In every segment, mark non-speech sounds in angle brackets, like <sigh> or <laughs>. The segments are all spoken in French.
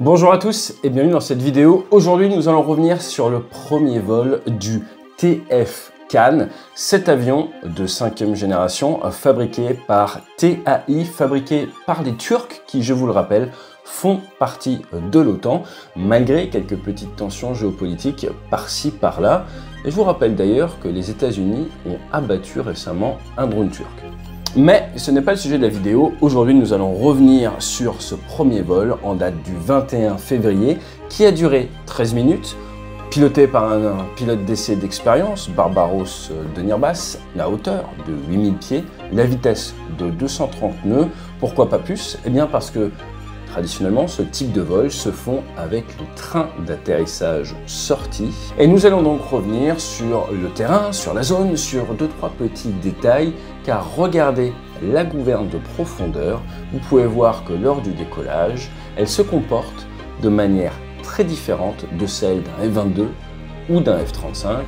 Bonjour à tous et bienvenue dans cette vidéo. Aujourd'hui, nous allons revenir sur le premier vol du TF Can. cet avion de cinquième génération euh, fabriqué par TAI, fabriqué par les Turcs qui, je vous le rappelle, font partie euh, de l'OTAN, malgré quelques petites tensions géopolitiques par-ci par-là. Et je vous rappelle d'ailleurs que les États-Unis ont abattu récemment un drone turc. Mais ce n'est pas le sujet de la vidéo. Aujourd'hui, nous allons revenir sur ce premier vol en date du 21 février qui a duré 13 minutes, piloté par un, pilote d'essai d'expérience, Barbaros de Nirbas, la hauteur de 8000 pieds, la vitesse de 230 nœuds. Pourquoi pas plus Eh bien parce que Traditionnellement, ce type de vol se font avec le train d'atterrissage sorti. Et nous allons donc revenir sur le terrain, sur la zone, sur deux trois petits détails, car regardez la gouverne de profondeur, vous pouvez voir que lors du décollage, elle se comporte de manière très différente de celle d'un F-22 ou d'un F-35,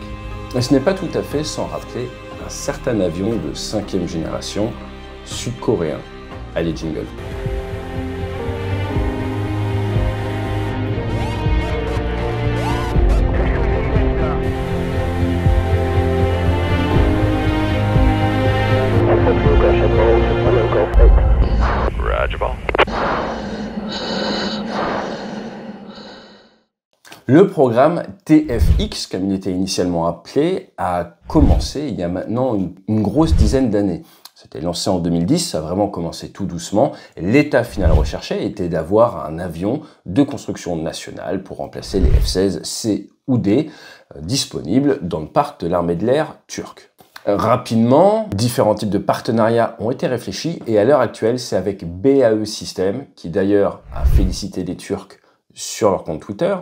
et ce n'est pas tout à fait sans rappeler un certain avion de 5 génération sud-coréen. Allez, jingle Le programme TFX, comme il était initialement appelé, a commencé il y a maintenant une, grosse dizaine d'années. C'était lancé en 2010, ça a vraiment commencé tout doucement. L'état final recherché était d'avoir un avion de construction nationale pour remplacer les F-16 C ou D euh, disponibles dans le parc de l'armée de l'air turque. Rapidement, différents types de partenariats ont été réfléchis et à l'heure actuelle, c'est avec BAE System, qui d'ailleurs a félicité les Turcs sur leur compte Twitter,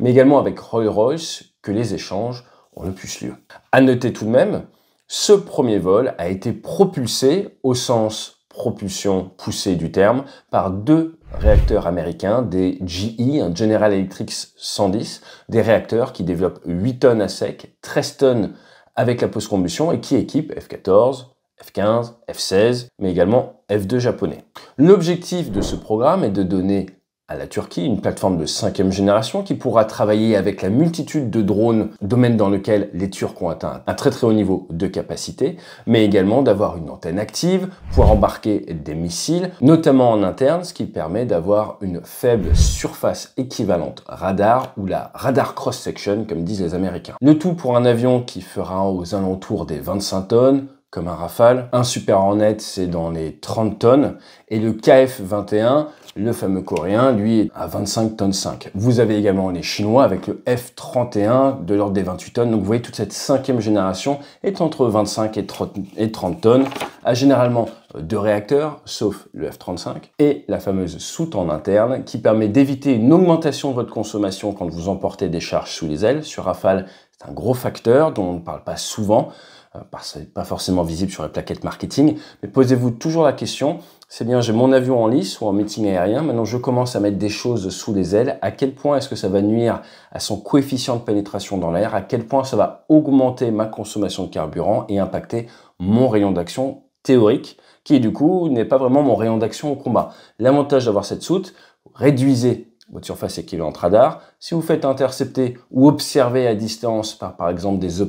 mais également avec Rolls-Royce que les échanges ont le plus lieu. À noter tout de même, ce premier vol a été propulsé au sens propulsion poussée du terme par deux réacteurs américains, des GE, un General Electric 110, des réacteurs qui développent 8 tonnes à sec, 13 tonnes avec la post-combustion et qui équipent F-14, F-15, F-16, mais également F-2 japonais. L'objectif de ce programme est de donner à la Turquie, une plateforme de cinquième génération qui pourra travailler avec la multitude de drones, domaine dans lequel les Turcs ont atteint un très très haut niveau de capacité, mais également d'avoir une antenne active, pour embarquer des missiles, notamment en interne, ce qui permet d'avoir une faible surface équivalente radar ou la radar cross-section, comme disent les Américains. Le tout pour un avion qui fera aux alentours des 25 tonnes, un Rafale. Un Super Hornet, c'est dans les 30 tonnes. Et le KF-21, le fameux coréen, lui, est à 25 tonnes 5. Vous avez également les Chinois avec le F-31 de l'ordre des 28 tonnes. Donc vous voyez, toute cette cinquième génération est entre 25 et 30, et 30 tonnes, a généralement euh, deux réacteurs, sauf le F-35, et la fameuse sous en interne, qui permet d'éviter une augmentation de votre consommation quand vous emportez des charges sous les ailes. Sur Rafale, c'est un gros facteur dont on ne parle pas souvent n'est euh, pas forcément visible sur les plaquette marketing, mais posez-vous toujours la question, c'est bien, j'ai mon avion en lice ou en meeting aérien, maintenant je commence à mettre des choses sous les ailes, à quel point est-ce que ça va nuire à son coefficient de pénétration dans l'air, à quel point ça va augmenter ma consommation de carburant et impacter mon rayon d'action théorique, qui du coup n'est pas vraiment mon rayon d'action au combat. L'avantage d'avoir cette soute, réduisez votre surface équivalente radar. Si vous faites intercepter ou observer à distance par par exemple des,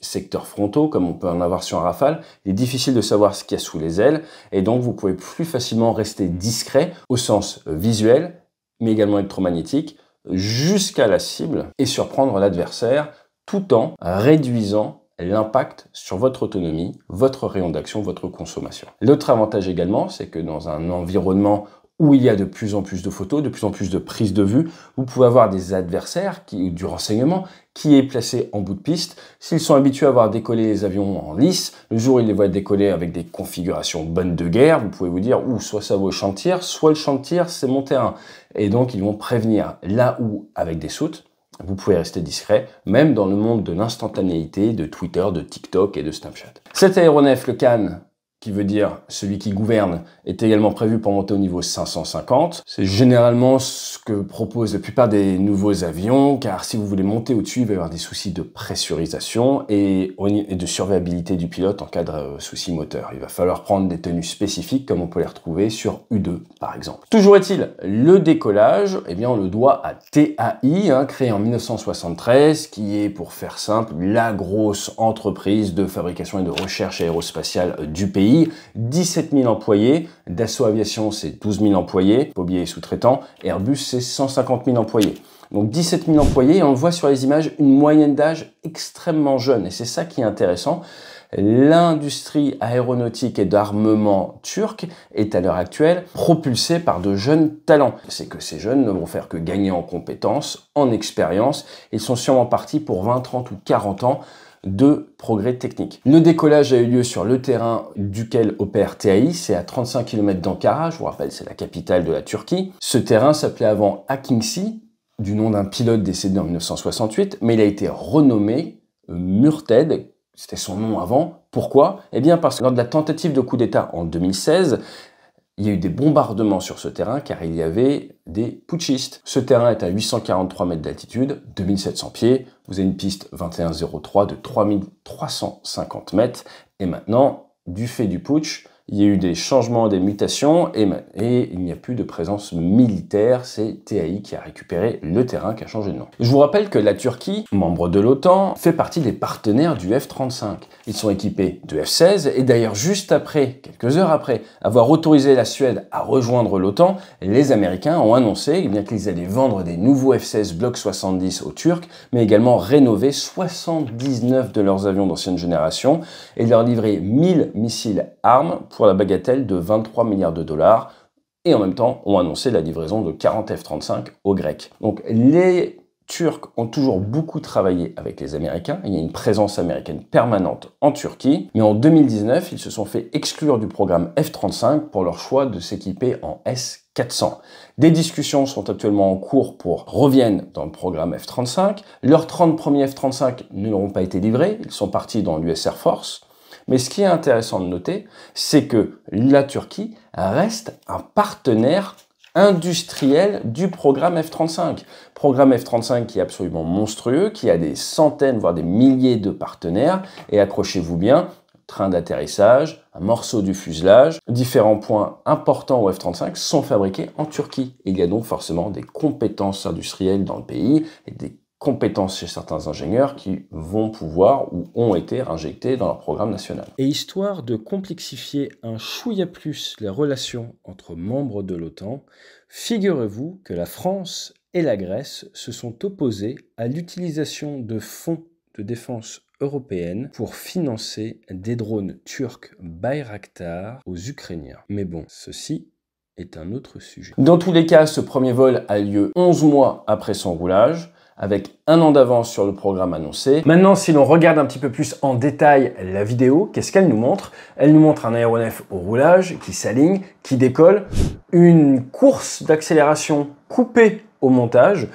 secteurs frontaux, comme on peut en avoir sur un Rafale, il est difficile de savoir ce qu'il y a sous les ailes, et donc vous pouvez plus facilement rester discret au sens euh, visuel, mais également électromagnétique, jusqu'à la cible et surprendre l'adversaire tout en réduisant l'impact sur votre autonomie, votre rayon d'action, votre consommation. L'autre avantage également, c'est que dans un environnement où il y a de plus en plus de photos, de plus en plus de prises de vue, vous pouvez avoir des adversaires qui, du renseignement qui est placé en bout de piste. S'ils sont habitués à voir décoller les avions en lice, le jour où ils les voient décoller avec des configurations bonnes de guerre, vous pouvez vous dire, ou soit ça vaut le chantier, soit le chantier c'est mon terrain. Et donc ils vont prévenir là où, avec des soutes, vous pouvez rester discret, même dans le monde de l'instantanéité, de Twitter, de TikTok et de Snapchat. Cet aéronef, le CAN qui veut dire celui qui gouverne, est également prévu pour monter au niveau 550. C'est généralement ce que proposent la plupart des nouveaux avions, car si vous voulez monter au-dessus, il va y avoir des soucis de pressurisation et de surveillabilité du pilote en cas de euh, soucis moteur. Il va falloir prendre des tenues spécifiques, comme on peut les retrouver sur U2, par exemple. Toujours est-il, le décollage, eh bien, on le doit à TAI, hein, créé en 1973, qui est, pour faire simple, la grosse entreprise de fabrication et de recherche aérospatiale euh, du pays 17 000 employés, Dassault Aviation c'est 12 000 employés, Bobier et sous-traitants, Airbus c'est 150 000 employés. Donc 17 000 employés et on voit sur les images une moyenne d'âge extrêmement jeune et c'est ça qui est intéressant. L'industrie aéronautique et d'armement turque est à l'heure actuelle propulsée par de jeunes talents. C'est que ces jeunes ne vont faire que gagner en compétences, en expérience. Ils sont sûrement partis pour 20, 30 ou 40 ans de progrès technique. Le décollage a eu lieu sur le terrain duquel opère TAI, c'est à 35 km d'Ankara, je vous rappelle c'est la capitale de la Turquie. Ce terrain s'appelait avant Akinci, du nom d'un pilote décédé en 1968, mais il a été renommé euh, Murted, c'était son nom avant. Pourquoi Eh bien parce que lors de la tentative de coup d'État en 2016, il y a eu des bombardements sur ce terrain car il y avait des putschistes. Ce terrain est à 843 mètres d'altitude, 2700 pieds, vous avez une piste 2103 de 3350 mètres, et maintenant, du fait du putsch, il y a eu des changements, des mutations, et, il n'y a plus de présence militaire. C'est TAI qui a récupéré le terrain, qui a changé de nom. Je vous rappelle que la Turquie, membre de l'OTAN, fait partie des partenaires du F-35. Ils sont équipés de F-16, et d'ailleurs juste après, quelques heures après, avoir autorisé la Suède à rejoindre l'OTAN, les Américains ont annoncé eh qu'ils allaient vendre des nouveaux F-16 Block 70 aux Turcs, mais également rénover 79 de leurs avions d'ancienne génération et leur livrer 1000 missiles armes pour la bagatelle de 23 milliards de dollars et en même temps ont annoncé la livraison de 40 F-35 aux Grecs. Donc les Turcs ont toujours beaucoup travaillé avec les Américains, il y a une présence américaine permanente en Turquie, mais en 2019, ils se sont fait exclure du programme F-35 pour leur choix de s'équiper en S-400. Des discussions sont actuellement en cours pour reviennent dans le programme F-35. Leurs 30 premiers F-35 ne n'auront pas été livrés, ils sont partis dans l'US Air Force. Mais ce qui est intéressant de noter, c'est que la Turquie reste un partenaire industriel du programme F-35. Programme F-35 qui est absolument monstrueux, qui a des centaines, voire des milliers de partenaires. Et accrochez-vous bien, train d'atterrissage, un morceau du fuselage, différents points importants au F-35 sont fabriqués en Turquie. Il y a donc forcément des compétences industrielles dans le pays et des compétences chez certains ingénieurs qui vont pouvoir ou ont été injectés dans leur programme national. Et histoire de complexifier un chouïa plus les relations entre membres de l'OTAN, figurez-vous que la France et la Grèce se sont opposées à l'utilisation de fonds de défense européenne pour financer des drones turcs Bayraktar aux Ukrainiens. Mais bon, ceci est un autre sujet. Dans tous les cas, ce premier vol a lieu 11 mois après son roulage avec un an d'avance sur le programme annoncé. Maintenant, si l'on regarde un petit peu plus en détail la vidéo, qu'est-ce qu'elle nous montre Elle nous montre un aéronef au roulage qui s'aligne, qui décolle, une course d'accélération coupée au montage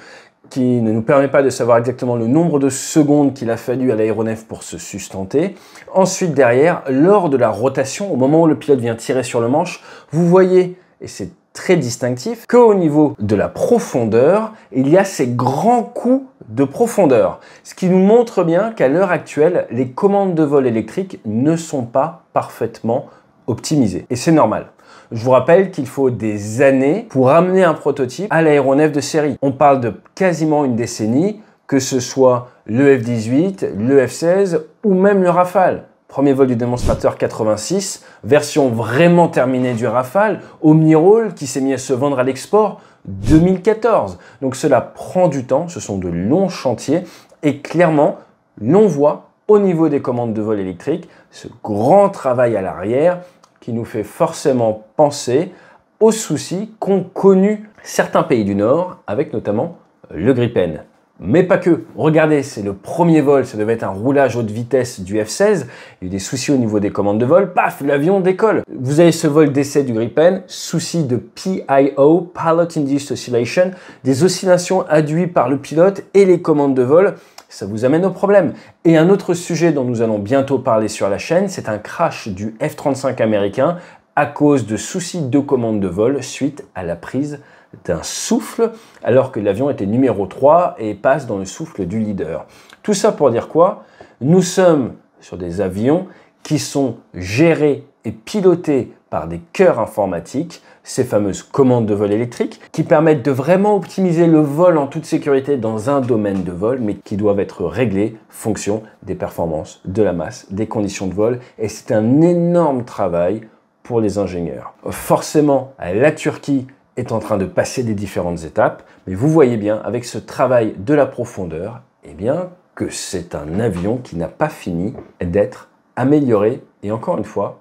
qui ne nous permet pas de savoir exactement le nombre de secondes qu'il a fallu à l'aéronef pour se sustenter. Ensuite, derrière, lors de la rotation, au moment où le pilote vient tirer sur le manche, vous voyez, et c'est très distinctif qu'au niveau de la profondeur, il y a ces grands coups de profondeur. Ce qui nous montre bien qu'à l'heure actuelle, les commandes de vol électriques ne sont pas parfaitement optimisées. Et c'est normal. Je vous rappelle qu'il faut des années pour amener un prototype à l'aéronef de série. On parle de quasiment une décennie, que ce soit le F-18, le F-16 ou même le Rafale. Premier vol du démonstrateur 86, version vraiment terminée du Rafale, Roll qui s'est mis à se vendre à l'export 2014. Donc cela prend du temps, ce sont de longs chantiers et clairement, l'on voit au niveau des commandes de vol électrique ce grand travail à l'arrière qui nous fait forcément penser aux soucis qu'ont connus certains pays du Nord avec notamment le Gripen. Mais pas que. Regardez, c'est le premier vol, ça devait être un roulage haute vitesse du F-16. Il y a eu des soucis au niveau des commandes de vol. Paf, l'avion décolle. Vous avez ce vol d'essai du Gripen, souci de PIO, Pilot Induced Oscillation, des oscillations induites par le pilote et les commandes de vol. Ça vous amène au problème. Et un autre sujet dont nous allons bientôt parler sur la chaîne, c'est un crash du F-35 américain à cause de soucis de commandes de vol suite à la prise d'un souffle, alors que l'avion était numéro 3 et passe dans le souffle du leader. Tout ça pour dire quoi Nous sommes sur des avions qui sont gérés et pilotés par des cœurs informatiques, ces fameuses commandes de vol électrique, qui permettent de vraiment optimiser le vol en toute sécurité dans un domaine de vol, mais qui doivent être réglés fonction des performances, de la masse, des conditions de vol. Et c'est un énorme travail pour les ingénieurs. Forcément, la Turquie est en train de passer des différentes étapes, mais vous voyez bien, avec ce travail de la profondeur, eh bien, que c'est un avion qui n'a pas fini d'être amélioré. Et encore une fois,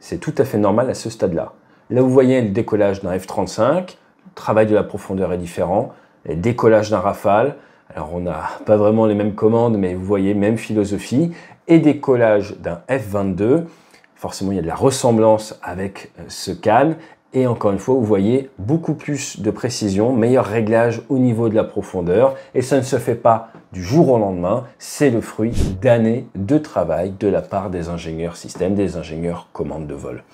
c'est tout à fait normal à ce stade-là. Là, vous voyez le décollage d'un F-35, le travail de la profondeur est différent, le décollage d'un Rafale, alors on n'a pas vraiment les mêmes commandes, mais vous voyez, même philosophie, et décollage d'un F-22, forcément il y a de la ressemblance avec euh, ce Cannes, et encore une fois, vous voyez beaucoup plus de précision, meilleur réglage au niveau de la profondeur. Et ça ne se fait pas du jour au lendemain, c'est le fruit d'années de travail de la part des ingénieurs système, des ingénieurs commandes de vol.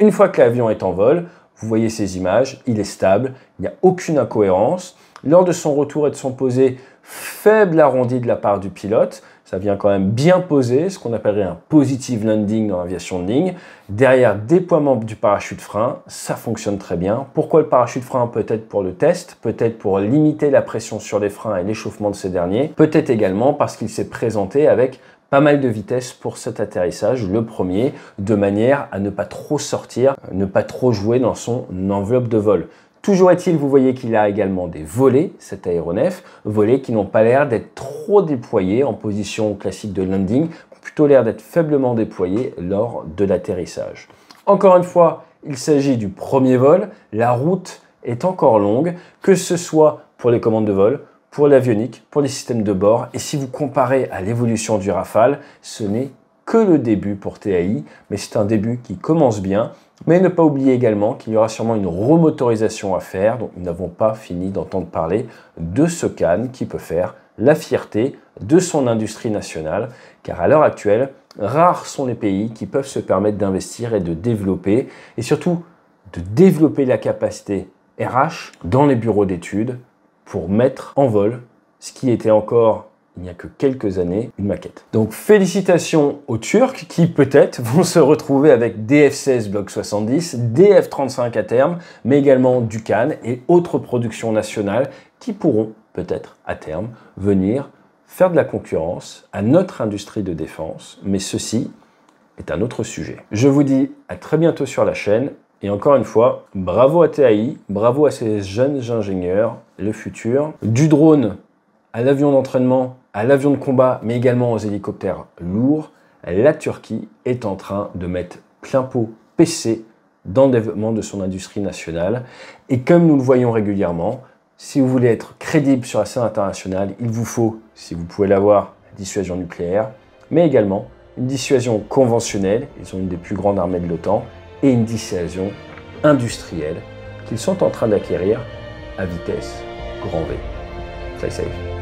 Une fois que l'avion est en vol, vous voyez ces images, il est stable, il n'y a aucune incohérence. Lors de son retour et de son posé, faible arrondi de la part du pilote, ça vient quand même bien poser, ce qu'on appellerait un positive landing dans l'aviation de ligne. Derrière déploiement du parachute frein, ça fonctionne très bien. Pourquoi le parachute frein Peut-être pour le test, peut-être pour limiter la pression sur les freins et l'échauffement de ces derniers, peut-être également parce qu'il s'est présenté avec pas mal de vitesse pour cet atterrissage, le premier, de manière à ne pas trop sortir, ne pas trop jouer dans son enveloppe de vol. Toujours est-il, vous voyez qu'il a également des volets, cet aéronef, volets qui n'ont pas l'air d'être trop déployés en position classique de landing, plutôt l'air d'être faiblement déployés lors de l'atterrissage. Encore une fois, il s'agit du premier vol, la route est encore longue, que ce soit pour les commandes de vol, pour l'avionique, pour les systèmes de bord, et si vous comparez à l'évolution du Rafale, ce n'est que le début pour TAI, mais c'est un début qui commence bien mais ne pas oublier également qu'il y aura sûrement une remotorisation à faire, donc nous n'avons pas fini d'entendre parler de ce Cannes qui peut faire la fierté de son industrie nationale, car à l'heure actuelle, rares sont les pays qui peuvent se permettre d'investir et de développer, et surtout de développer la capacité RH dans les bureaux d'études pour mettre en vol ce qui était encore il n'y a que quelques années, une maquette. Donc félicitations aux Turcs qui peut-être <laughs> vont se retrouver avec DF16 Block 70, DF35 à terme, mais également Ducan et autres productions nationales qui pourront peut-être à terme venir faire de la concurrence à notre industrie de défense, mais ceci est un autre sujet. Je vous dis à très bientôt sur la chaîne, et encore une fois, bravo à TAI, bravo à ces jeunes ingénieurs, le futur, du drone à l'avion d'entraînement à l'avion de combat, mais également aux hélicoptères lourds, la Turquie est en train de mettre plein pot PC dans le développement de son industrie nationale. Et comme nous le voyons régulièrement, si vous voulez être crédible sur la scène internationale, il vous faut, si vous pouvez l'avoir, la dissuasion nucléaire, mais également une dissuasion conventionnelle, ils ont une des plus grandes armées de l'OTAN, et une dissuasion industrielle qu'ils sont en train d'acquérir à vitesse grand V. Stay safe.